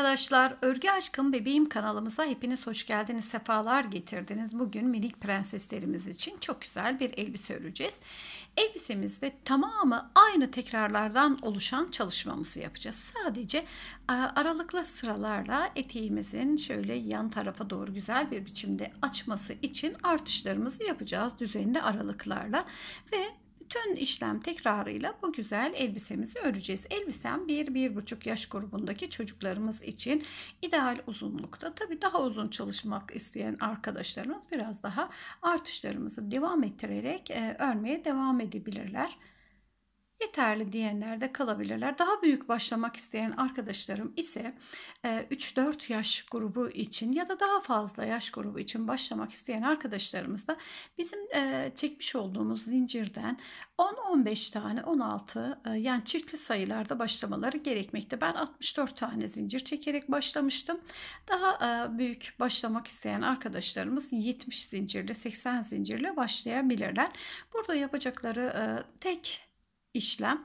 arkadaşlar. Örgü Aşkım Bebeğim kanalımıza hepiniz hoş geldiniz, sefalar getirdiniz. Bugün minik prenseslerimiz için çok güzel bir elbise öreceğiz. Elbisemizde tamamı aynı tekrarlardan oluşan çalışmamızı yapacağız. Sadece aralıklı sıralarla eteğimizin şöyle yan tarafa doğru güzel bir biçimde açması için artışlarımızı yapacağız. Düzenli aralıklarla ve bütün işlem tekrarıyla bu güzel elbisemizi öreceğiz. Elbisem 1-1,5 yaş grubundaki çocuklarımız için ideal uzunlukta. Tabi daha uzun çalışmak isteyen arkadaşlarımız biraz daha artışlarımızı devam ettirerek e, örmeye devam edebilirler yeterli diyenler de kalabilirler. Daha büyük başlamak isteyen arkadaşlarım ise 3-4 e, yaş grubu için ya da daha fazla yaş grubu için başlamak isteyen arkadaşlarımız da bizim e, çekmiş olduğumuz zincirden 10-15 tane 16 e, yani çiftli sayılarda başlamaları gerekmekte. Ben 64 tane zincir çekerek başlamıştım. Daha büyük başlamak isteyen arkadaşlarımız 70 zincirle 80 zincirle başlayabilirler. Burada yapacakları tek işlem.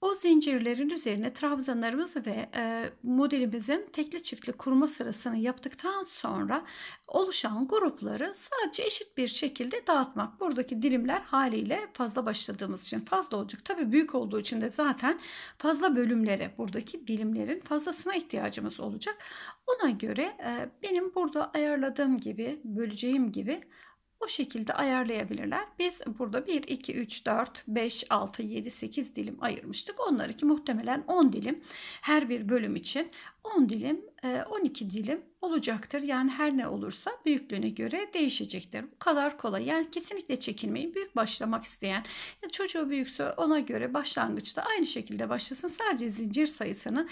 O zincirlerin üzerine trabzanlarımızı ve e, modelimizin tekli çiftli kurma sırasını yaptıktan sonra oluşan grupları sadece eşit bir şekilde dağıtmak. Buradaki dilimler haliyle fazla başladığımız için fazla olacak. Tabii büyük olduğu için de zaten fazla bölümlere buradaki dilimlerin fazlasına ihtiyacımız olacak. Ona göre e, benim burada ayarladığım gibi böleceğim gibi o şekilde ayarlayabilirler. Biz burada 1, 2, 3, 4, 5, 6, 7, 8 dilim ayırmıştık. Onları ki muhtemelen 10 dilim her bir bölüm için 10 dilim 12 e, dilim olacaktır. Yani her ne olursa büyüklüğüne göre değişecektir. Bu kadar kolay. Yani kesinlikle çekinmeyin. Büyük başlamak isteyen çocuğu büyükse ona göre başlangıçta aynı şekilde başlasın. Sadece zincir sayısını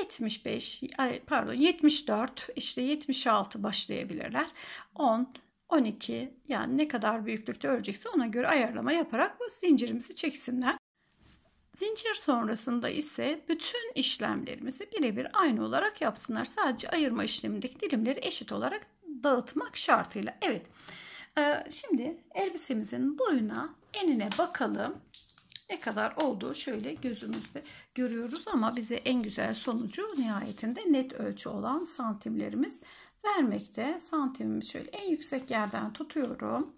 75 pardon 74 işte 76 başlayabilirler. 10 12 yani ne kadar büyüklükte örecekse ona göre ayarlama yaparak zincirimizi çeksinler. Zincir sonrasında ise bütün işlemlerimizi birebir aynı olarak yapsınlar. Sadece ayırma işlemindeki dilimleri eşit olarak dağıtmak şartıyla. Evet. E, şimdi elbisemizin boyuna, enine bakalım. Ne kadar olduğu şöyle gözümüzde görüyoruz ama bize en güzel sonucu nihayetinde net ölçü olan santimlerimiz vermekte. Santimimi şöyle en yüksek yerden tutuyorum.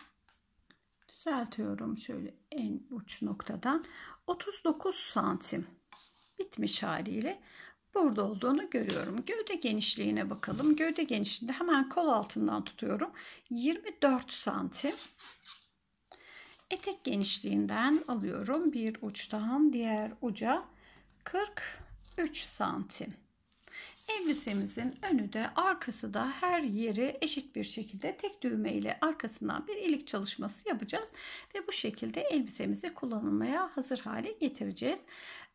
Düzeltiyorum şöyle en uç noktadan. 39 santim bitmiş haliyle burada olduğunu görüyorum. Gövde genişliğine bakalım. Gövde genişliğinde hemen kol altından tutuyorum. 24 santim. Etek genişliğinden alıyorum. Bir uçtan diğer uca 43 santim. Elbisemizin önü de arkası da her yeri eşit bir şekilde tek düğme ile arkasından bir ilik çalışması yapacağız. Ve bu şekilde elbisemizi kullanılmaya hazır hale getireceğiz.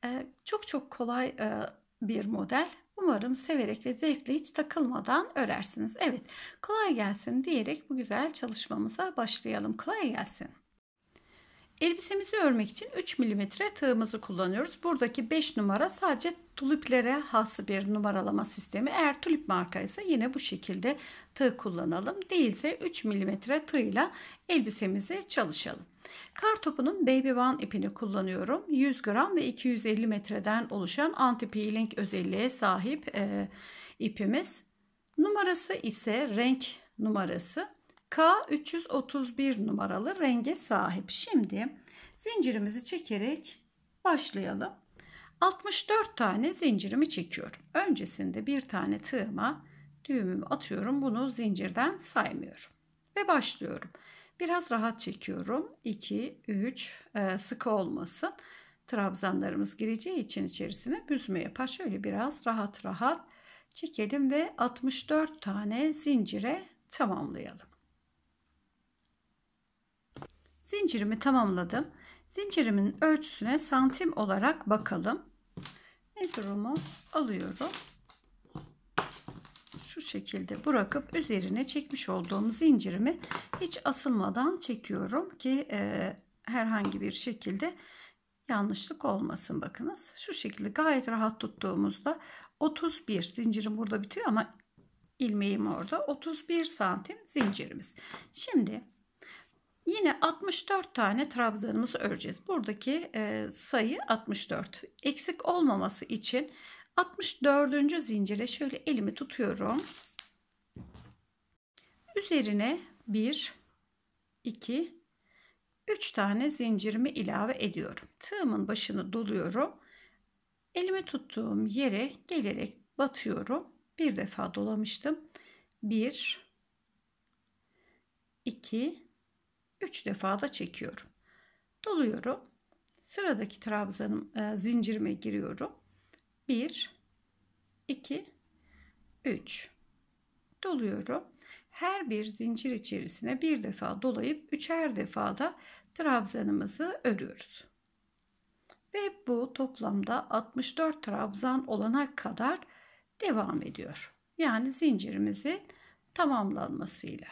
Ee, çok çok kolay e, bir model. Umarım severek ve zevkle hiç takılmadan örersiniz. Evet kolay gelsin diyerek bu güzel çalışmamıza başlayalım. Kolay gelsin. Elbisemizi örmek için 3 mm tığımızı kullanıyoruz. Buradaki 5 numara sadece tuliplere has bir numaralama sistemi. Eğer tulip marka yine bu şekilde tığ kullanalım. Değilse 3 mm tığla elbisemizi çalışalım. Kar topunun Baby One ipini kullanıyorum. 100 gram ve 250 metreden oluşan anti-peeling özelliğe sahip e, ipimiz. Numarası ise renk numarası K331 numaralı renge sahip. Şimdi zincirimizi çekerek başlayalım. 64 tane zincirimi çekiyorum. Öncesinde bir tane tığıma düğümümü atıyorum. Bunu zincirden saymıyorum. Ve başlıyorum. Biraz rahat çekiyorum. 2, 3 e, sıkı olmasın. Trabzanlarımız gireceği için içerisine büzme yapar. Şöyle biraz rahat rahat çekelim ve 64 tane zincire tamamlayalım. Zincirimi tamamladım. Zincirimin ölçüsüne santim olarak bakalım. Mezurumu alıyorum. Şu şekilde bırakıp üzerine çekmiş olduğum zincirimi hiç asılmadan çekiyorum ki e, herhangi bir şekilde yanlışlık olmasın bakınız. Şu şekilde gayet rahat tuttuğumuzda 31 zincirim burada bitiyor ama ilmeğim orada 31 santim zincirimiz. Şimdi Yine 64 tane trabzanımızı öreceğiz. Buradaki e, sayı 64. Eksik olmaması için 64. zincire şöyle elimi tutuyorum. Üzerine 1, 2, 3 tane zincirimi ilave ediyorum. Tığımın başını doluyorum. Elimi tuttuğum yere gelerek batıyorum. Bir defa dolamıştım. 1, 2, 3 defa da çekiyorum. Doluyorum. Sıradaki trabzanım e, zincirime giriyorum. 1 2 3 doluyorum. Her bir zincir içerisine bir defa dolayıp üçer defa da trabzanımızı örüyoruz. Ve bu toplamda 64 trabzan olana kadar devam ediyor. Yani zincirimizi tamamlanmasıyla.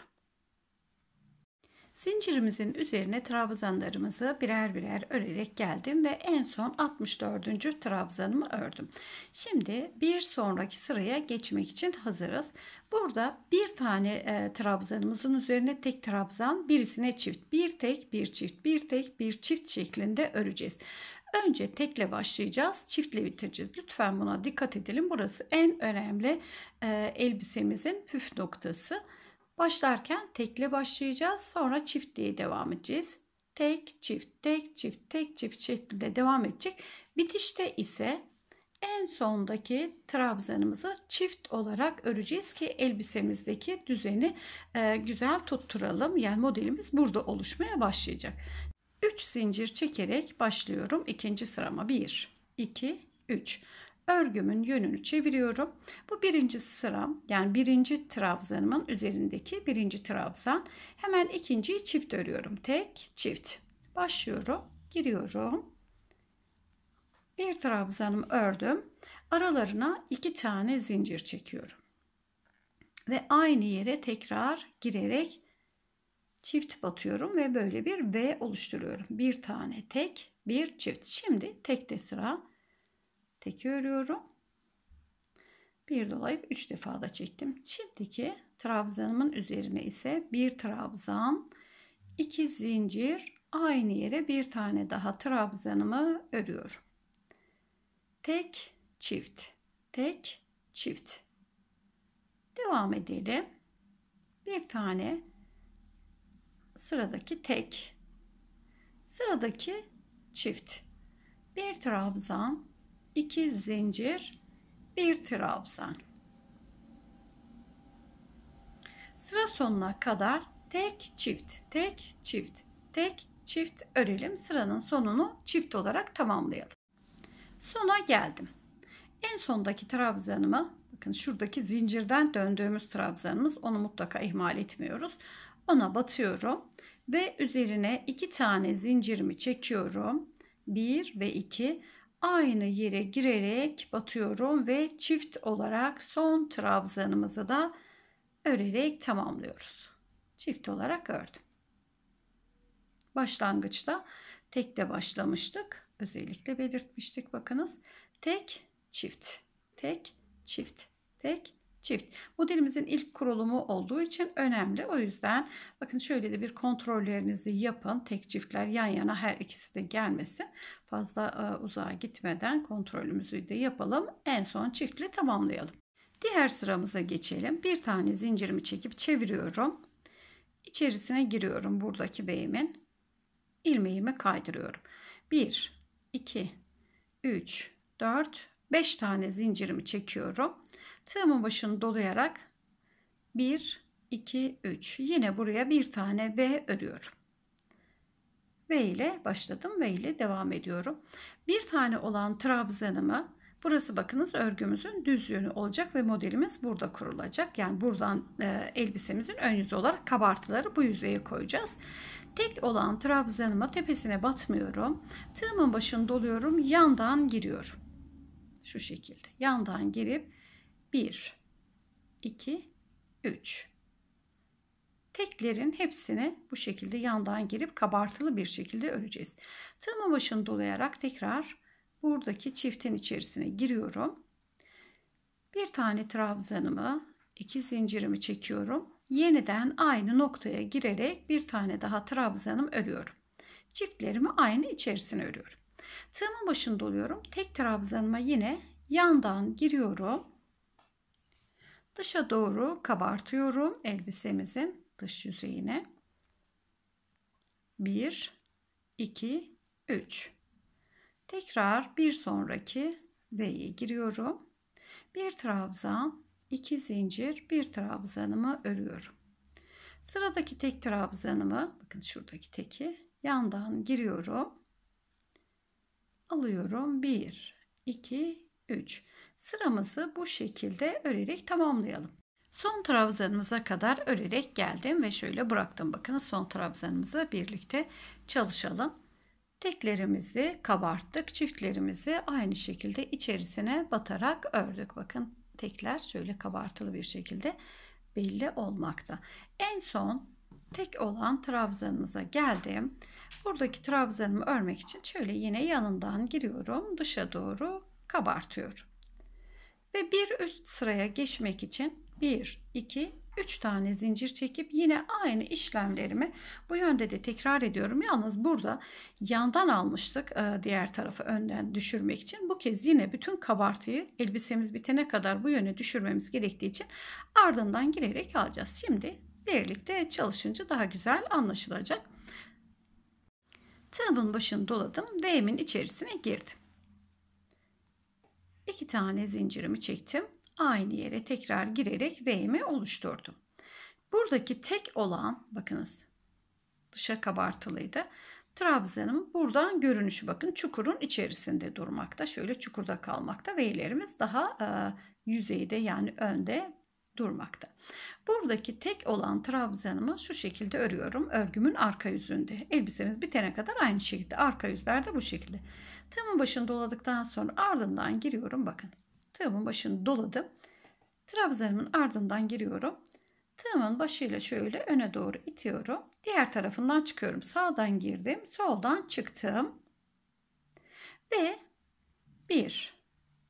Zincirimizin üzerine trabzanlarımızı birer birer örerek geldim ve en son 64. trabzanımı ördüm. Şimdi bir sonraki sıraya geçmek için hazırız. Burada bir tane e, trabzanımızın üzerine tek trabzan, birisine çift, bir tek, bir çift, bir tek, bir çift şeklinde öreceğiz. Önce tekle başlayacağız, çiftle bitireceğiz. Lütfen buna dikkat edelim. Burası en önemli e, elbisemizin püf noktası. Başlarken tekli başlayacağız. Sonra çift diye devam edeceğiz. Tek, çift, tek, çift, tek, çift şeklinde devam edecek. Bitişte ise en sondaki trabzanımızı çift olarak öreceğiz ki elbisemizdeki düzeni e, güzel tutturalım. Yani modelimiz burada oluşmaya başlayacak. 3 zincir çekerek başlıyorum. ikinci sırama 1, 2, 3 örgümün yönünü çeviriyorum. Bu birinci sıram yani birinci trabzanımın üzerindeki birinci trabzan. Hemen ikinciyi çift örüyorum. Tek çift. Başlıyorum. Giriyorum. Bir trabzanımı ördüm. Aralarına iki tane zincir çekiyorum. Ve aynı yere tekrar girerek çift batıyorum ve böyle bir V oluşturuyorum. Bir tane tek, bir çift. Şimdi tekte sıra teki örüyorum. Bir dolayıp 3 defa da çektim. Şimdiki trabzanımın üzerine ise bir trabzan, iki zincir, aynı yere bir tane daha trabzanımı örüyorum. Tek, çift, tek, çift. Devam edelim. Bir tane sıradaki tek, sıradaki çift. Bir trabzan, 2 zincir, 1 trabzan. Sıra sonuna kadar tek çift, tek çift, tek çift örelim. Sıranın sonunu çift olarak tamamlayalım. Sona geldim. En sondaki trabzanımı bakın şuradaki zincirden döndüğümüz trabzanımız onu mutlaka ihmal etmiyoruz. Ona batıyorum ve üzerine iki tane zincirimi çekiyorum. 1 ve 2 aynı yere girerek batıyorum ve çift olarak son trabzanımızı da örerek tamamlıyoruz. Çift olarak ördüm. Başlangıçta tek de başlamıştık. Özellikle belirtmiştik bakınız. Tek, çift. Tek, çift. Tek, çift. Modelimizin ilk kurulumu olduğu için önemli. O yüzden bakın şöyle de bir kontrollerinizi yapın. Tek çiftler yan yana her ikisi de gelmesin. Fazla e, uzağa gitmeden kontrolümüzü de yapalım. En son çiftle tamamlayalım. Diğer sıramıza geçelim. Bir tane zincirimi çekip çeviriyorum. İçerisine giriyorum buradaki beyimin. ilmeğimi kaydırıyorum. 1 2 3 4 5 tane zincirimi çekiyorum. Tığımın başını dolayarak 1 2 3 yine buraya bir tane V örüyorum. V ile başladım ve ile devam ediyorum. Bir tane olan trabzanımı burası bakınız örgümüzün düz yönü olacak ve modelimiz burada kurulacak. Yani buradan e, elbisemizin ön yüzü olarak kabartıları bu yüzeye koyacağız. Tek olan trabzanımı tepesine batmıyorum. Tığımın başını doluyorum yandan giriyorum. Şu şekilde. Yandan girip 1, 2, 3. Teklerin hepsini bu şekilde yandan girip kabartılı bir şekilde öreceğiz. Tığımın başını dolayarak tekrar buradaki çiftin içerisine giriyorum. Bir tane trabzanımı, iki zincirimi çekiyorum. Yeniden aynı noktaya girerek bir tane daha trabzanım örüyorum. Çiftlerimi aynı içerisine örüyorum. Tığımın başında oluyorum. Tek trabzanıma yine yandan giriyorum. Dışa doğru kabartıyorum elbisemizin dış yüzeyine. 1 2 3 Tekrar bir sonraki V'ye giriyorum. Bir trabzan, iki zincir, bir trabzanımı örüyorum. Sıradaki tek trabzanımı, bakın şuradaki teki yandan giriyorum alıyorum. 1, 2, 3. Sıramızı bu şekilde örerek tamamlayalım. Son trabzanımıza kadar örerek geldim ve şöyle bıraktım. Bakın son trabzanımızı birlikte çalışalım. Teklerimizi kabarttık. Çiftlerimizi aynı şekilde içerisine batarak ördük. Bakın tekler şöyle kabartılı bir şekilde belli olmakta. En son tek olan trabzanımıza geldim. Buradaki trabzanımı örmek için şöyle yine yanından giriyorum. Dışa doğru kabartıyorum. Ve bir üst sıraya geçmek için 1, 2, 3 tane zincir çekip yine aynı işlemlerimi bu yönde de tekrar ediyorum. Yalnız burada yandan almıştık e, diğer tarafı önden düşürmek için. Bu kez yine bütün kabartıyı elbisemiz bitene kadar bu yöne düşürmemiz gerektiği için ardından girerek alacağız. Şimdi birlikte çalışınca daha güzel anlaşılacak. Tığımın başını doladım ve emin içerisine girdim. İki tane zincirimi çektim. Aynı yere tekrar girerek V'mi oluşturdum. Buradaki tek olan bakınız dışa kabartılıydı. Trabzan'ın buradan görünüşü bakın çukurun içerisinde durmakta. Şöyle çukurda kalmakta. V'lerimiz daha e, yüzeyde yani önde durmakta. Buradaki tek olan trabzanımı şu şekilde örüyorum. Örgümün arka yüzünde. Elbisemiz bitene kadar aynı şekilde. Arka yüzlerde bu şekilde. Tığımın başını doladıktan sonra ardından giriyorum. Bakın tığımın başını doladım. Trabzanımın ardından giriyorum. Tığımın başıyla şöyle öne doğru itiyorum. Diğer tarafından çıkıyorum. Sağdan girdim. Soldan çıktım. Ve 1,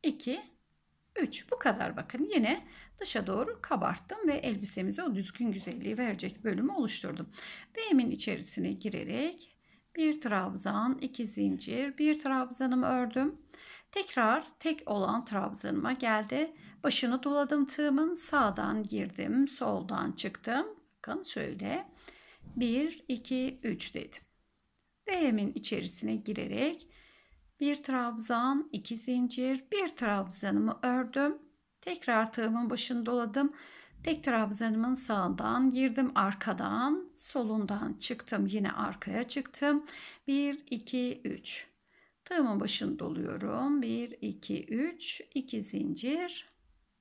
2, 3. Bu kadar bakın yine dışa doğru kabarttım ve elbisemize o düzgün güzelliği verecek bölümü oluşturdum. Ve içerisine girerek bir trabzan, iki zincir, bir trabzanımı ördüm. Tekrar tek olan trabzanıma geldi. Başını doladım tığımın sağdan girdim, soldan çıktım. Bakın şöyle 1, 2, 3 dedim. Ve içerisine girerek bir trabzan, iki zincir, bir trabzanımı ördüm. Tekrar tığımın başını doladım. Tek trabzanımın sağından girdim arkadan, solundan çıktım yine arkaya çıktım. 1 2 3. Tığımın başını doluyorum. 1 2 3 2 zincir.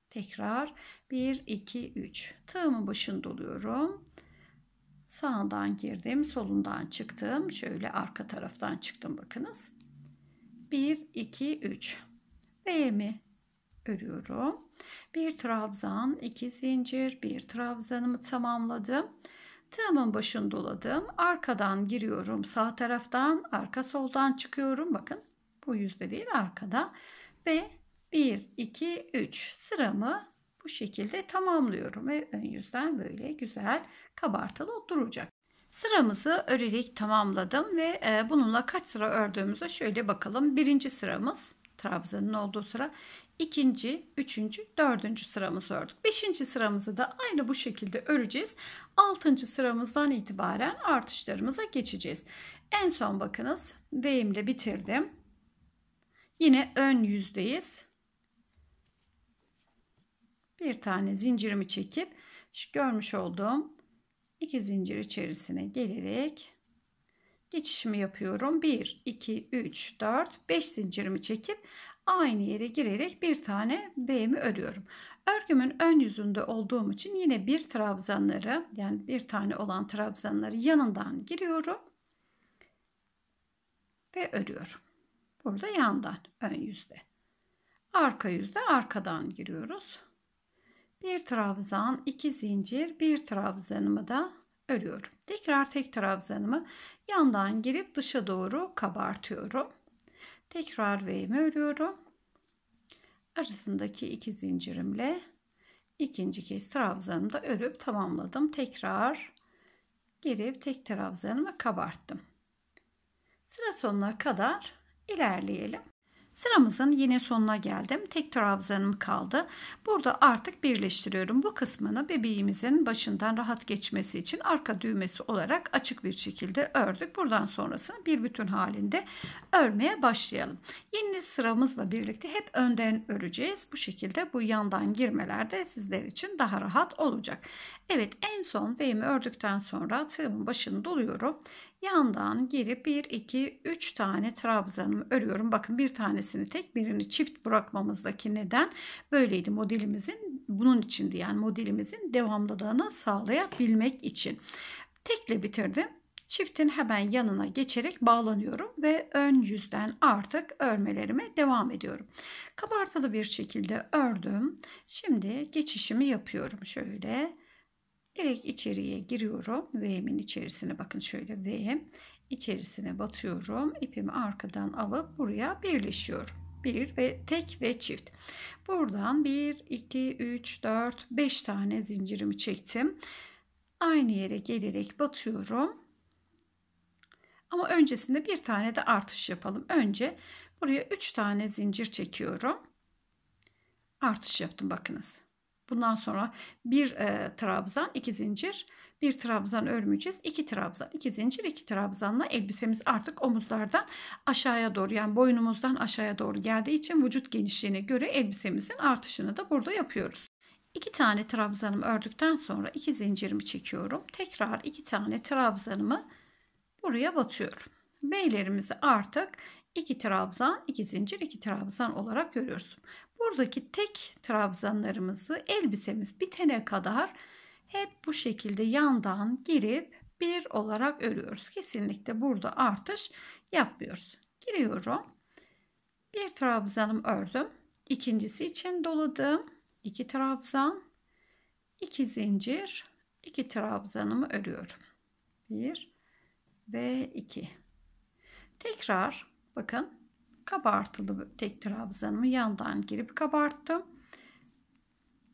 Tekrar 1 2 3. Tığımın başını doluyorum. Sağdan girdim, solundan çıktım. Şöyle arka taraftan çıktım bakınız. 1, 2, 3. B'mi örüyorum. Bir trabzan, iki zincir, bir trabzanımı tamamladım. Tığımın başını doladım. Arkadan giriyorum. Sağ taraftan, arka soldan çıkıyorum. Bakın bu yüzde değil arkada. Ve 1, 2, 3 sıramı bu şekilde tamamlıyorum. Ve ön yüzden böyle güzel kabartılı duracak. Sıramızı örerek tamamladım ve e, bununla kaç sıra ördüğümüze şöyle bakalım. Birinci sıramız trabzanın olduğu sıra. ikinci, üçüncü, dördüncü sıramızı ördük. Beşinci sıramızı da aynı bu şekilde öreceğiz. Altıncı sıramızdan itibaren artışlarımıza geçeceğiz. En son bakınız deyimle bitirdim. Yine ön yüzdeyiz. Bir tane zincirimi çekip görmüş olduğum 2 zincir içerisine gelerek geçişimi yapıyorum. 1, 2, 3, 4, 5 zincirimi çekip aynı yere girerek bir tane B'mi örüyorum. Örgümün ön yüzünde olduğum için yine bir trabzanları yani bir tane olan trabzanları yanından giriyorum ve örüyorum. Burada yandan ön yüzde. Arka yüzde arkadan giriyoruz bir trabzan, iki zincir, bir trabzanımı da örüyorum. Tekrar tek trabzanımı yandan girip dışa doğru kabartıyorum. Tekrar V'mi örüyorum. Arasındaki iki zincirimle ikinci kez trabzanımı da örüp tamamladım. Tekrar girip tek trabzanımı kabarttım. Sıra sonuna kadar ilerleyelim. Sıramızın yine sonuna geldim. Tek trabzanım kaldı. Burada artık birleştiriyorum. Bu kısmını bebeğimizin başından rahat geçmesi için arka düğmesi olarak açık bir şekilde ördük. Buradan sonrasını bir bütün halinde örmeye başlayalım. Yeni sıramızla birlikte hep önden öreceğiz. Bu şekilde bu yandan girmeler de sizler için daha rahat olacak. Evet en son V'mi ördükten sonra tığımın başını doluyorum. Yandan girip 1, 2, 3 tane trabzanımı örüyorum. Bakın bir tanesini tek birini çift bırakmamızdaki neden böyleydi modelimizin bunun içindi yani modelimizin devamlılığını sağlayabilmek için. Tekle bitirdim. Çiftin hemen yanına geçerek bağlanıyorum ve ön yüzden artık örmelerime devam ediyorum. Kabartılı bir şekilde ördüm. Şimdi geçişimi yapıyorum şöyle. Direkt içeriye giriyorum. V'min içerisine bakın şöyle V'm içerisine batıyorum. İpimi arkadan alıp buraya birleşiyorum. Bir ve tek ve çift. Buradan 1, 2, 3, 4, 5 tane zincirimi çektim. Aynı yere gelerek batıyorum. Ama öncesinde bir tane de artış yapalım. Önce buraya 3 tane zincir çekiyorum. Artış yaptım bakınız. Bundan sonra bir e, trabzan, iki zincir, bir trabzan örmeyeceğiz. iki trabzan, iki zincir, iki trabzanla elbisemiz artık omuzlardan aşağıya doğru yani boynumuzdan aşağıya doğru geldiği için vücut genişliğine göre elbisemizin artışını da burada yapıyoruz. İki tane trabzanımı ördükten sonra iki zincirimi çekiyorum. Tekrar iki tane trabzanımı buraya batıyorum. B'lerimizi artık 2 trabzan, 2 zincir, 2 trabzan olarak görüyoruz. Buradaki tek trabzanlarımızı elbisemiz bitene kadar hep bu şekilde yandan girip bir olarak örüyoruz. Kesinlikle burada artış yapmıyoruz. Giriyorum. Bir trabzanım ördüm. İkincisi için doladım. 2 iki trabzan, 2 zincir, 2 trabzanımı örüyorum. 1 ve 2. Tekrar Bakın kabartılı tek trabzanımı yandan girip kabarttım.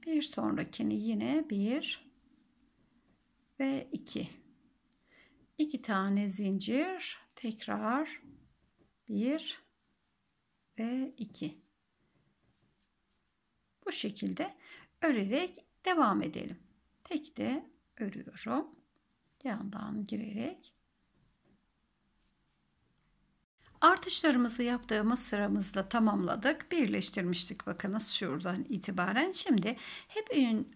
Bir sonrakini yine bir ve iki. İki tane zincir tekrar bir ve iki. Bu şekilde örerek devam edelim. Tek de örüyorum. Yandan girerek Artışlarımızı yaptığımız sıramızda tamamladık. Birleştirmiştik bakınız şuradan itibaren. Şimdi hep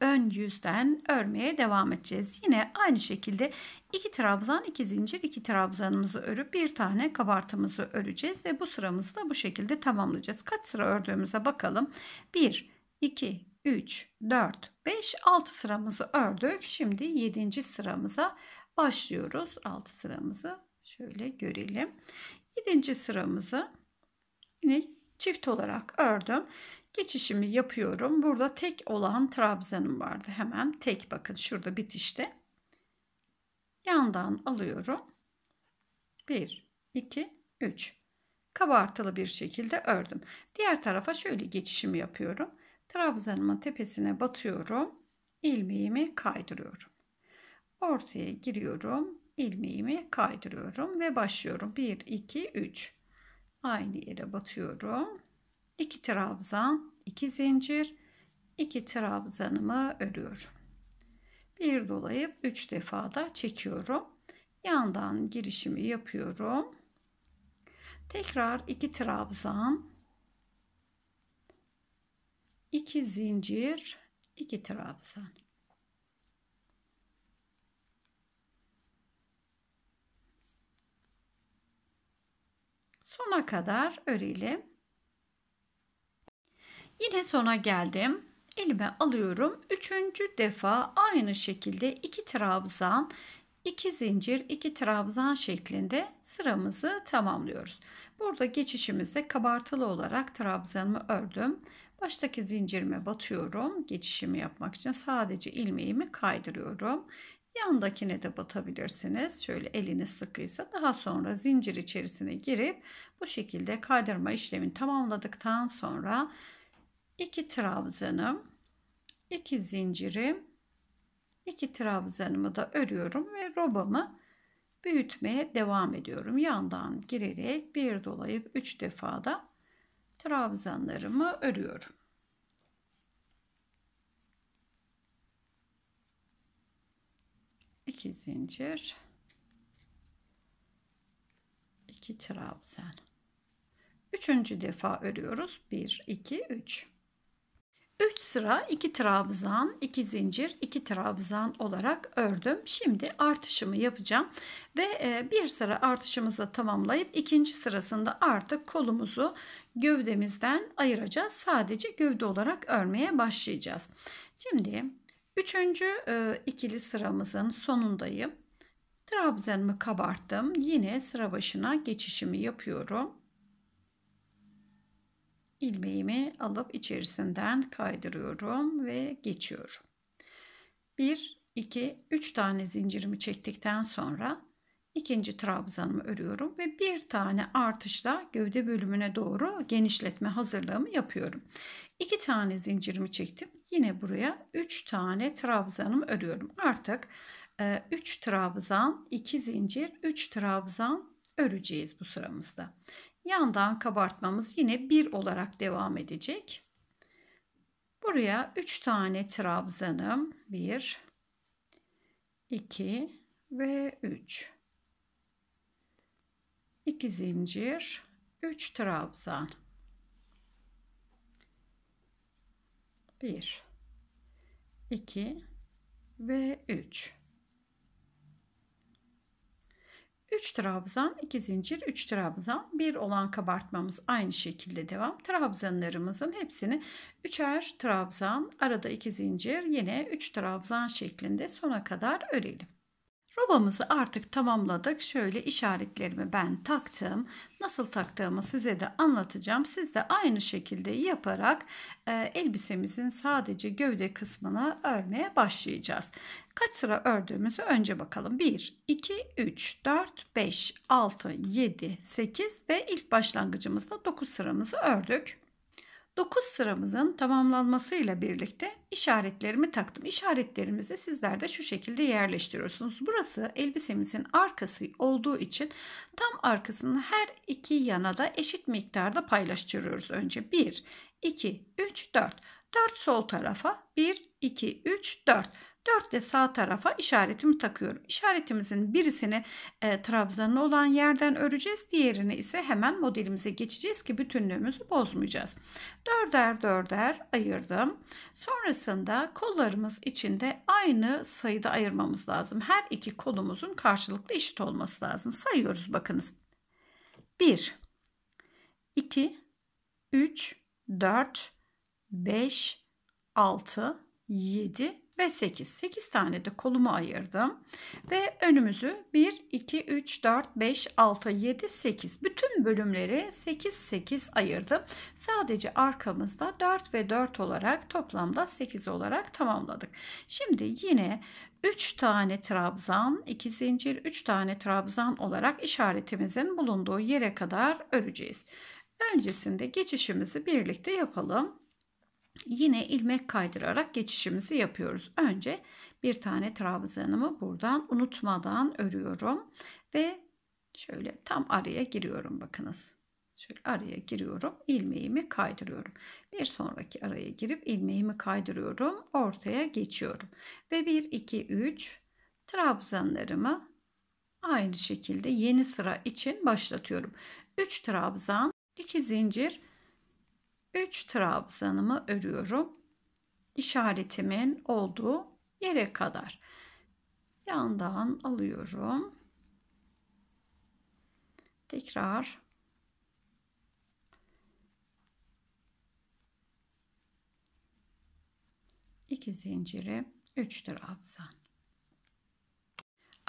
ön, yüzden örmeye devam edeceğiz. Yine aynı şekilde iki trabzan, iki zincir, iki trabzanımızı örüp bir tane kabartımızı öreceğiz ve bu sıramızı da bu şekilde tamamlayacağız. Kaç sıra ördüğümüze bakalım. 1 2 3 4 5 6 sıramızı ördük. Şimdi 7. sıramıza başlıyoruz. 6 sıramızı Şöyle görelim. 7. sıramızı yine çift olarak ördüm. Geçişimi yapıyorum. Burada tek olan trabzanım vardı. Hemen tek bakın şurada bitişte. Yandan alıyorum. 1, 2, 3. Kabartılı bir şekilde ördüm. Diğer tarafa şöyle geçişimi yapıyorum. Trabzanımın tepesine batıyorum. ilmeğimi kaydırıyorum. Ortaya giriyorum ilmeğimi kaydırıyorum ve başlıyorum. 1 2 3. Aynı yere batıyorum. 2 trabzan, 2 zincir, 2 trabzanımı örüyorum. Bir dolayıp 3 defa da çekiyorum. Yandan girişimi yapıyorum. Tekrar 2 trabzan, 2 zincir, 2 trabzan. sona kadar örelim. Yine sona geldim. Elime alıyorum. Üçüncü defa aynı şekilde iki trabzan, iki zincir, iki trabzan şeklinde sıramızı tamamlıyoruz. Burada geçişimizde kabartılı olarak trabzanımı ördüm. Baştaki zincirime batıyorum. Geçişimi yapmak için sadece ilmeğimi kaydırıyorum. Yandakine de batabilirsiniz. Şöyle eliniz sıkıysa daha sonra zincir içerisine girip bu şekilde kaydırma işlemini tamamladıktan sonra iki trabzanım, iki zincirim, iki trabzanımı da örüyorum ve robamı büyütmeye devam ediyorum. Yandan girerek bir dolayıp üç defa da trabzanlarımı örüyorum. 2 zincir 2 trabzan üçüncü defa örüyoruz 1 2 3 3 sıra 2 trabzan 2 zincir 2 trabzan olarak ördüm şimdi artışımı yapacağım ve e, bir sıra artışımızı tamamlayıp ikinci sırasında artık kolumuzu gövdemizden ayıracağız sadece gövde olarak örmeye başlayacağız şimdi Üçüncü e, ikili sıramızın sonundayım. Trabzanımı kabarttım. Yine sıra başına geçişimi yapıyorum. Ilmeğimi alıp içerisinden kaydırıyorum ve geçiyorum. 1, 2, 3 tane zincirimi çektikten sonra ikinci trabzanımı örüyorum ve bir tane artışla gövde bölümüne doğru genişletme hazırlığımı yapıyorum. İki tane zincirimi çektim. Yine buraya üç tane trabzanımı örüyorum. Artık 3 e, trabzan, 2 zincir, 3 trabzan öreceğiz bu sıramızda. Yandan kabartmamız yine 1 olarak devam edecek. Buraya 3 tane trabzanım 1 2 ve 3 2 zincir 3 trabzan 1 2 ve 3 3 trabzan 2 zincir 3 trabzan 1 olan kabartmamız aynı şekilde devam trabzanlarımızın hepsini üçer trabzan arada 2 zincir yine 3 trabzan şeklinde sona kadar örelim Robamızı artık tamamladık. Şöyle işaretlerimi ben taktım. Nasıl taktığımı size de anlatacağım. Siz de aynı şekilde yaparak e, elbisemizin sadece gövde kısmını örmeye başlayacağız. Kaç sıra ördüğümüzü önce bakalım. 1, 2, 3, 4, 5, 6, 7, 8 ve ilk başlangıcımızda 9 sıramızı ördük. 9 sıramızın tamamlanmasıyla birlikte işaretlerimi taktım. İşaretlerimizi sizler de şu şekilde yerleştiriyorsunuz. Burası elbisemizin arkası olduğu için tam arkasını her iki yana da eşit miktarda paylaştırıyoruz. Önce 1, 2, 3, 4. 4 sol tarafa 1, 2, 3, 4. 4 de sağ tarafa işaretimi takıyorum. İşaretimizin birisini e, trabzanlı olan yerden öreceğiz. Diğerini ise hemen modelimize geçeceğiz ki bütünlüğümüzü bozmayacağız. Dörder dörder ayırdım. Sonrasında kollarımız içinde aynı sayıda ayırmamız lazım. Her iki kolumuzun karşılıklı eşit olması lazım. Sayıyoruz bakınız. 1 2 3 4 5 6 7 ve 8. 8 tane de kolumu ayırdım. Ve önümüzü 1, 2, 3, 4, 5, 6, 7, 8. Bütün bölümleri 8, 8 ayırdım. Sadece arkamızda 4 ve 4 olarak toplamda 8 olarak tamamladık. Şimdi yine 3 tane trabzan, 2 zincir, 3 tane trabzan olarak işaretimizin bulunduğu yere kadar öreceğiz. Öncesinde geçişimizi birlikte yapalım. Yine ilmek kaydırarak geçişimizi yapıyoruz. Önce bir tane trabzanımı buradan unutmadan örüyorum ve şöyle tam araya giriyorum bakınız. Şöyle araya giriyorum. ilmeğimi kaydırıyorum. Bir sonraki araya girip ilmeğimi kaydırıyorum. Ortaya geçiyorum. Ve 1, 2, 3 trabzanlarımı aynı şekilde yeni sıra için başlatıyorum. 3 trabzan, 2 zincir, 3 trabzanımı örüyorum. İşaretimin olduğu yere kadar. Yandan alıyorum. Tekrar iki zinciri 3 trabzan.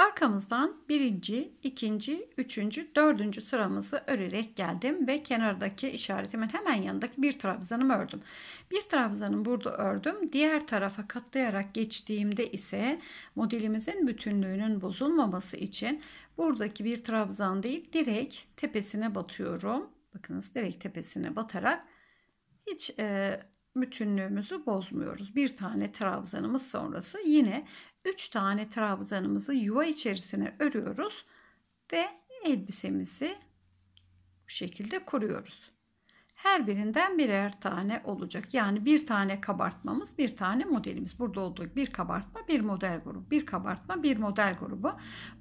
Arkamızdan birinci, ikinci, üçüncü, dördüncü sıramızı örerek geldim ve kenardaki işaretimin hemen yanındaki bir trabzanımı ördüm. Bir trabzanım burada ördüm. Diğer tarafa katlayarak geçtiğimde ise modelimizin bütünlüğünün bozulmaması için buradaki bir trabzan değil direkt tepesine batıyorum. Bakınız direkt tepesine batarak hiç e, bütünlüğümüzü bozmuyoruz. Bir tane trabzanımız sonrası yine 3 tane trabzanımızı yuva içerisine örüyoruz ve elbisemizi bu şekilde kuruyoruz. Her birinden birer tane olacak. Yani bir tane kabartmamız, bir tane modelimiz. Burada olduğu gibi bir kabartma, bir model grubu. Bir kabartma, bir model grubu.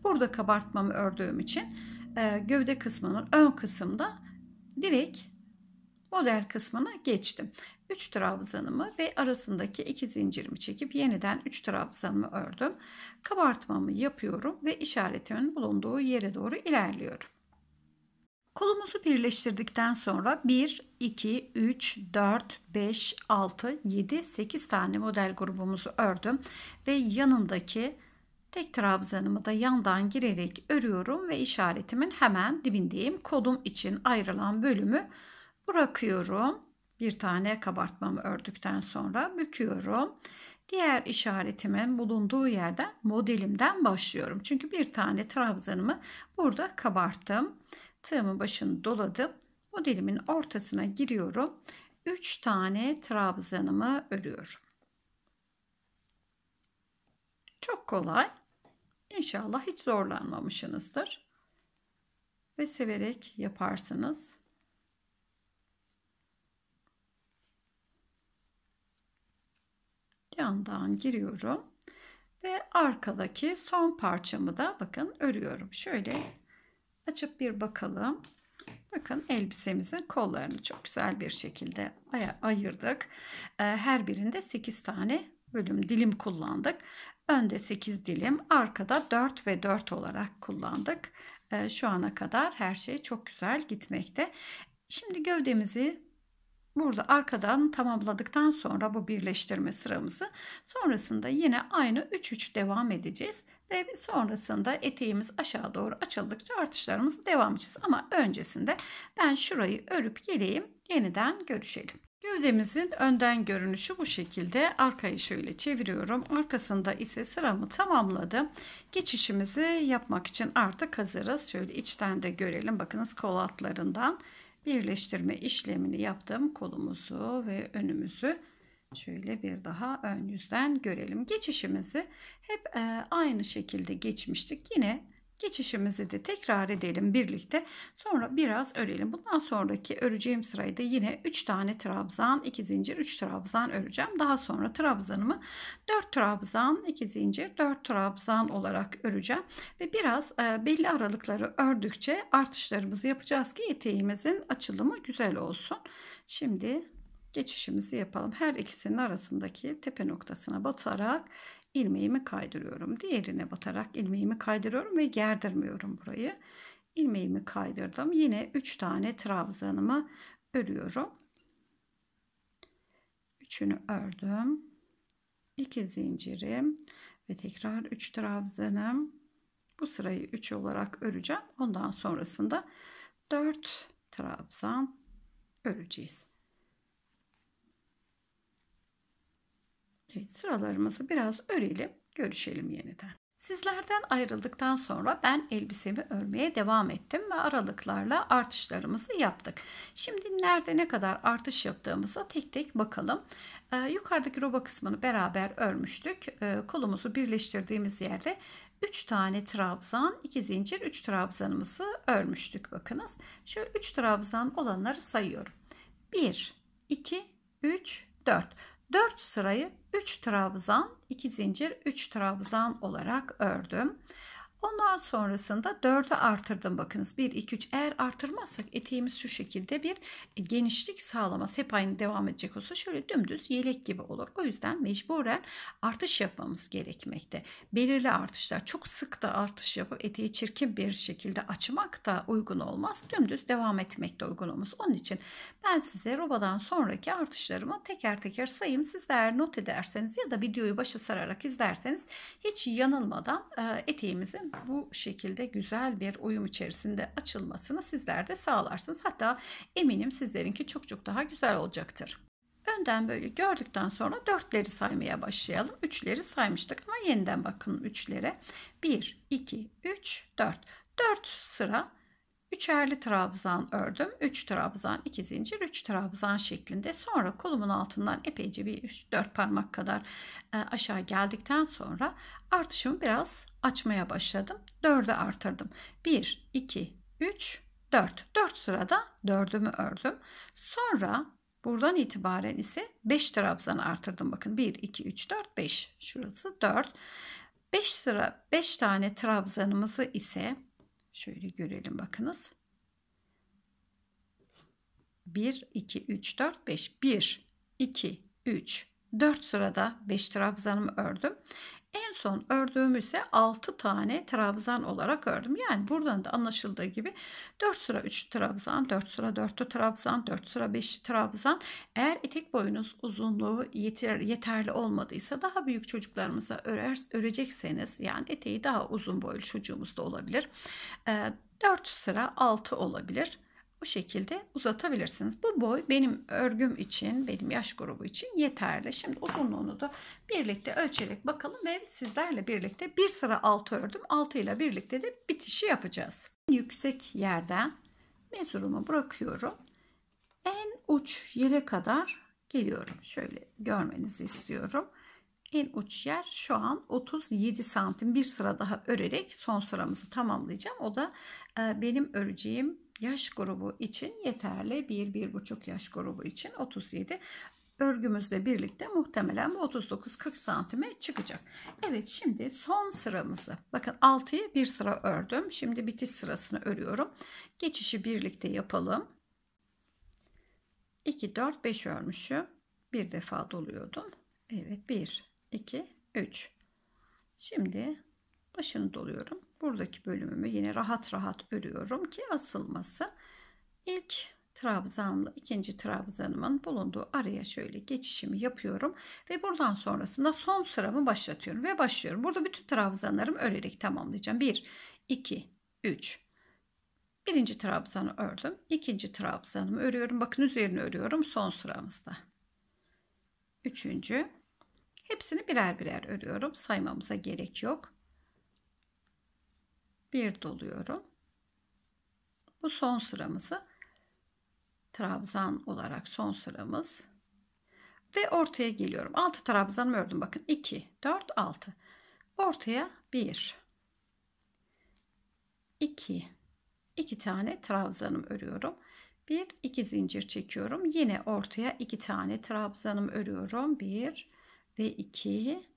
Burada kabartmamı ördüğüm için e, gövde kısmının ön kısımda direkt Model kısmına geçtim. 3 trabzanımı ve arasındaki 2 zincirimi çekip yeniden 3 trabzanımı ördüm. Kabartmamı yapıyorum ve işaretimin bulunduğu yere doğru ilerliyorum. Kolumuzu birleştirdikten sonra 1, 2, 3, 4, 5, 6, 7, 8 tane model grubumuzu ördüm ve yanındaki tek trabzanımı da yandan girerek örüyorum ve işaretimin hemen dibindeyim. Kolum için ayrılan bölümü bırakıyorum. Bir tane kabartmamı ördükten sonra büküyorum. Diğer işaretimin bulunduğu yerden modelimden başlıyorum. Çünkü bir tane trabzanımı burada kabarttım. Tığımın başını doladım. Modelimin ortasına giriyorum. 3 tane trabzanımı örüyorum. Çok kolay. İnşallah hiç zorlanmamışsınızdır. Ve severek yaparsınız. yandan giriyorum ve arkadaki son parçamı da bakın örüyorum. Şöyle açıp bir bakalım. Bakın elbisemizin kollarını çok güzel bir şekilde ayırdık. Ee, her birinde 8 tane bölüm dilim kullandık. Önde 8 dilim, arkada 4 ve 4 olarak kullandık. Ee, şu ana kadar her şey çok güzel gitmekte. Şimdi gövdemizi Burada arkadan tamamladıktan sonra bu birleştirme sıramızı sonrasında yine aynı 3-3 devam edeceğiz. Ve sonrasında eteğimiz aşağı doğru açıldıkça artışlarımız devam edeceğiz. Ama öncesinde ben şurayı örüp geleyim yeniden görüşelim. Gövdemizin önden görünüşü bu şekilde. Arkayı şöyle çeviriyorum. Arkasında ise sıramı tamamladım. Geçişimizi yapmak için artık hazırız. Şöyle içten de görelim. Bakınız kol altlarından birleştirme işlemini yaptım. Kolumuzu ve önümüzü şöyle bir daha ön yüzden görelim. Geçişimizi hep e, aynı şekilde geçmiştik. Yine Geçişimizi de tekrar edelim birlikte. Sonra biraz örelim. Bundan sonraki öreceğim sırayı da yine 3 tane trabzan, 2 zincir, 3 trabzan öreceğim. Daha sonra trabzanımı 4 trabzan, 2 zincir, 4 trabzan olarak öreceğim. Ve biraz e, belli aralıkları ördükçe artışlarımızı yapacağız ki eteğimizin açılımı güzel olsun. Şimdi geçişimizi yapalım. Her ikisinin arasındaki tepe noktasına batarak ilmeğimi kaydırıyorum. Diğerine batarak ilmeğimi kaydırıyorum ve gerdirmiyorum burayı. İlmeğimi kaydırdım. Yine 3 tane trabzanımı örüyorum. Üçünü ördüm. 2 zincirim ve tekrar 3 trabzanım. Bu sırayı 3 olarak öreceğim. Ondan sonrasında 4 trabzan öreceğiz. Evet sıralarımızı biraz örelim. Görüşelim yeniden. Sizlerden ayrıldıktan sonra ben elbisemi örmeye devam ettim ve aralıklarla artışlarımızı yaptık. Şimdi nerede ne kadar artış yaptığımıza tek tek bakalım. Ee, yukarıdaki roba kısmını beraber örmüştük. Ee, kolumuzu birleştirdiğimiz yerde 3 tane trabzan, 2 zincir, 3 trabzanımızı örmüştük. Bakınız. Şöyle 3 trabzan olanları sayıyorum. 1, 2, 3, 4. 4 sırayı 3 trabzan, 2 zincir, 3 trabzan olarak ördüm. Ondan sonrasında 4'ü artırdım bakınız. 1, 2, 3 eğer artırmazsak eteğimiz şu şekilde bir genişlik sağlamaz. Hep aynı devam edecek olsa şöyle dümdüz yelek gibi olur. O yüzden mecburen artış yapmamız gerekmekte. Belirli artışlar çok sık da artış yapıp eteği çirkin bir şekilde açmak da uygun olmaz. Dümdüz devam etmekte de uygun olmaz. Onun için ben size robadan sonraki artışlarımı teker teker sayayım. Siz de eğer not ederseniz ya da videoyu başa sararak izlerseniz hiç yanılmadan eteğimizin bu şekilde güzel bir uyum içerisinde açılmasını sizler de sağlarsınız. Hatta eminim sizlerinki çok çok daha güzel olacaktır. Önden böyle gördükten sonra dörtleri saymaya başlayalım. Üçleri saymıştık ama yeniden bakın üçlere. bir iki üç dört dört sıra Üçerli trabzan ördüm. 3 trabzan, 2 zincir, 3 trabzan şeklinde. Sonra kolumun altından epeyce bir 4 parmak kadar e, aşağı geldikten sonra artışımı biraz açmaya başladım. 4'e artırdım. 1 2 3 4. 4 sırada 4'ümü ördüm. Sonra buradan itibaren ise 5 trabzan artırdım. Bakın 1 2 3 4 5. Şurası 4. 5 sıra 5 tane trabzanımızı ise Şöyle görelim bakınız. 1, 2, 3, 4, 5. 1, 2, 3, 4 sırada 5 trabzanımı ördüm. En son ördüğüm ise 6 tane trabzan olarak ördüm. Yani buradan da anlaşıldığı gibi 4 sıra 3 trabzan, 4 sıra 4'lü trabzan, 4 sıra 5'li trabzan. Eğer etek boyunuz uzunluğu yeter, yeterli olmadıysa daha büyük çocuklarımıza örer, örecekseniz yani eteği daha uzun boylu çocuğumuz da olabilir. 4 sıra 6 olabilir bu şekilde uzatabilirsiniz. Bu boy benim örgüm için, benim yaş grubu için yeterli. Şimdi uzunluğunu da birlikte ölçerek bakalım ve sizlerle birlikte bir sıra altı ördüm. Altı ile birlikte de bitişi yapacağız. Yüksek yerden mezurumu bırakıyorum. En uç yere kadar geliyorum. Şöyle görmenizi istiyorum. En uç yer şu an 37 santim bir sıra daha örerek son sıramızı tamamlayacağım. O da e, benim öreceğim yaş grubu için yeterli. 1-1,5 yaş grubu için 37. Örgümüzle birlikte muhtemelen bu 39-40 santime çıkacak. Evet şimdi son sıramızı bakın 6'yı bir sıra ördüm. Şimdi bitiş sırasını örüyorum. Geçişi birlikte yapalım. 2, 4, 5 örmüşüm. Bir defa doluyordum. Evet 1, 2, 3. Şimdi başını doluyorum buradaki bölümümü yine rahat rahat örüyorum ki asılması. İlk trabzanla ikinci trabzanımın bulunduğu araya şöyle geçişimi yapıyorum ve buradan sonrasında son sıramı başlatıyorum ve başlıyorum. Burada bütün trabzanlarımı örerek tamamlayacağım. 1 2 3 Birinci trabzanı ördüm. ikinci trabzanımı örüyorum. Bakın üzerine örüyorum son sıramızda. Üçüncü. Hepsini birer birer örüyorum. Saymamıza gerek yok bir doluyorum. Bu son sıramızı trabzan olarak son sıramız. Ve ortaya geliyorum. 6 trabzanımı ördüm. Bakın 2, 4, 6. Ortaya 1, 2, 2 tane trabzanım örüyorum. 1, 2 zincir çekiyorum. Yine ortaya 2 tane trabzanım örüyorum. 1 ve 2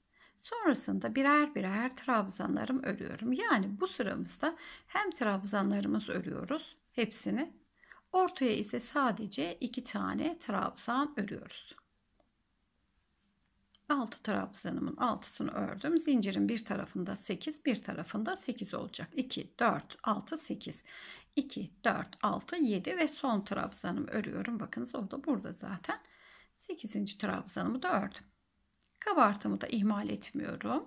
Sonrasında birer birer trabzanlarım örüyorum. Yani bu sıramızda hem trabzanlarımız örüyoruz hepsini. Ortaya ise sadece iki tane trabzan örüyoruz. 6 trabzanımın altısını ördüm. Zincirin bir tarafında 8, bir tarafında 8 olacak. 2, 4, 6, 8. 2, 4, 6, 7 ve son trabzanımı örüyorum. Bakınız o da burada zaten. 8. trabzanımı da ördüm. Kabartımı da ihmal etmiyorum.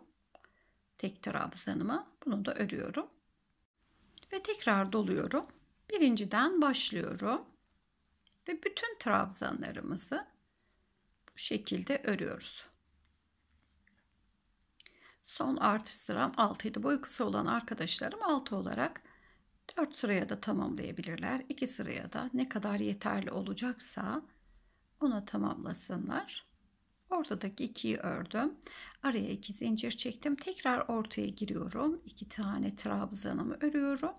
Tek trabzanımı bunu da örüyorum. Ve tekrar doluyorum. Birinciden başlıyorum. Ve bütün trabzanlarımızı bu şekilde örüyoruz. Son artış sıram 6 idi. Boyu kısa olan arkadaşlarım 6 olarak 4 sıraya da tamamlayabilirler. 2 sıraya da ne kadar yeterli olacaksa ona tamamlasınlar. Ortadaki ikiyi ördüm. Araya iki zincir çektim. Tekrar ortaya giriyorum. iki tane trabzanımı örüyorum.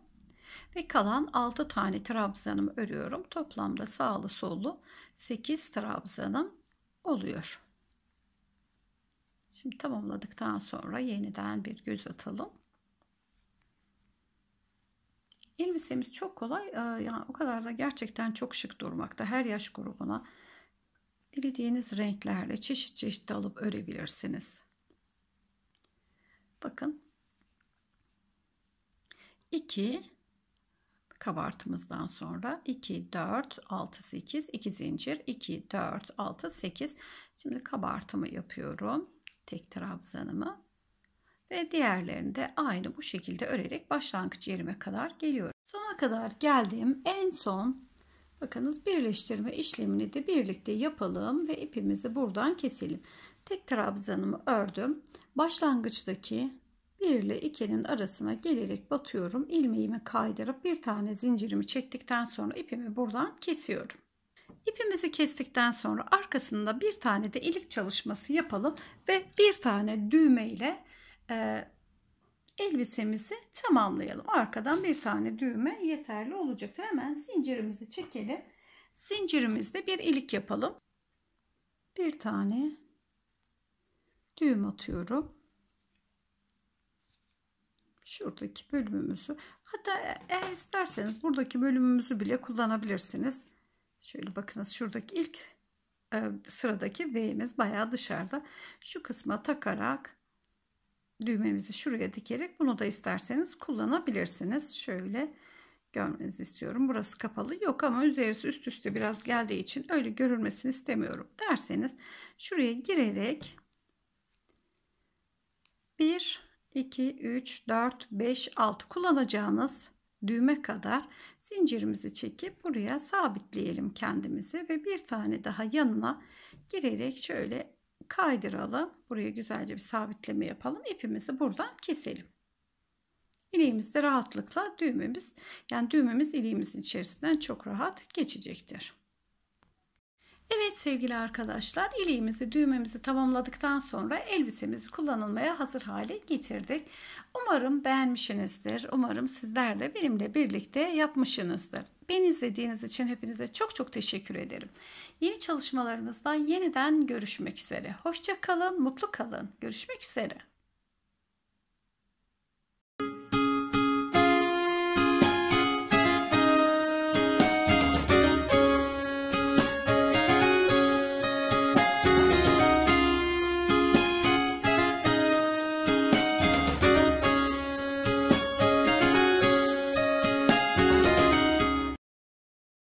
Ve kalan altı tane trabzanımı örüyorum. Toplamda sağlı sollu 8 trabzanım oluyor. Şimdi tamamladıktan sonra yeniden bir göz atalım. Elbisemiz çok kolay. Ee, yani o kadar da gerçekten çok şık durmakta. Her yaş grubuna dilediğiniz renklerle çeşit çeşit alıp örebilirsiniz. Bakın 2 kabartımızdan sonra 2 4 6 8 2 zincir 2 4 6 8 şimdi kabartımı yapıyorum tek trabzanımı ve diğerlerini de aynı bu şekilde örerek başlangıç yerime kadar geliyorum. Sona kadar geldim. En son Bakınız birleştirme işlemini de birlikte yapalım ve ipimizi buradan keselim. Tek trabzanımı ördüm. Başlangıçtaki 1 ile 2'nin arasına gelerek batıyorum. İlmeğimi kaydırıp bir tane zincirimi çektikten sonra ipimi buradan kesiyorum. İpimizi kestikten sonra arkasında bir tane de ilik çalışması yapalım ve bir tane düğme ile elbisemizi tamamlayalım. Arkadan bir tane düğme yeterli olacaktır. Hemen zincirimizi çekelim. Zincirimizde bir ilik yapalım. Bir tane düğüm atıyorum. Şuradaki bölümümüzü hatta eğer isterseniz buradaki bölümümüzü bile kullanabilirsiniz. Şöyle bakınız şuradaki ilk e, sıradaki V'miz bayağı dışarıda. Şu kısma takarak düğmemizi şuraya dikerek bunu da isterseniz kullanabilirsiniz. Şöyle görmenizi istiyorum. Burası kapalı yok ama üzerisi üst üste biraz geldiği için öyle görülmesini istemiyorum derseniz şuraya girerek 1 2 3 4 5 6 kullanacağınız düğme kadar zincirimizi çekip buraya sabitleyelim kendimizi ve bir tane daha yanına girerek şöyle kaydıralım. Buraya güzelce bir sabitleme yapalım. İpimizi buradan keselim. İliğimizde rahatlıkla düğmemiz yani düğmemiz iliğimizin içerisinden çok rahat geçecektir. Evet sevgili arkadaşlar iliğimizi düğmemizi tamamladıktan sonra elbisemizi kullanılmaya hazır hale getirdik. Umarım beğenmişsinizdir. Umarım sizler de benimle birlikte yapmışsınızdır. Beni izlediğiniz için hepinize çok çok teşekkür ederim. Yeni çalışmalarımızda yeniden görüşmek üzere. Hoşça kalın, mutlu kalın. Görüşmek üzere.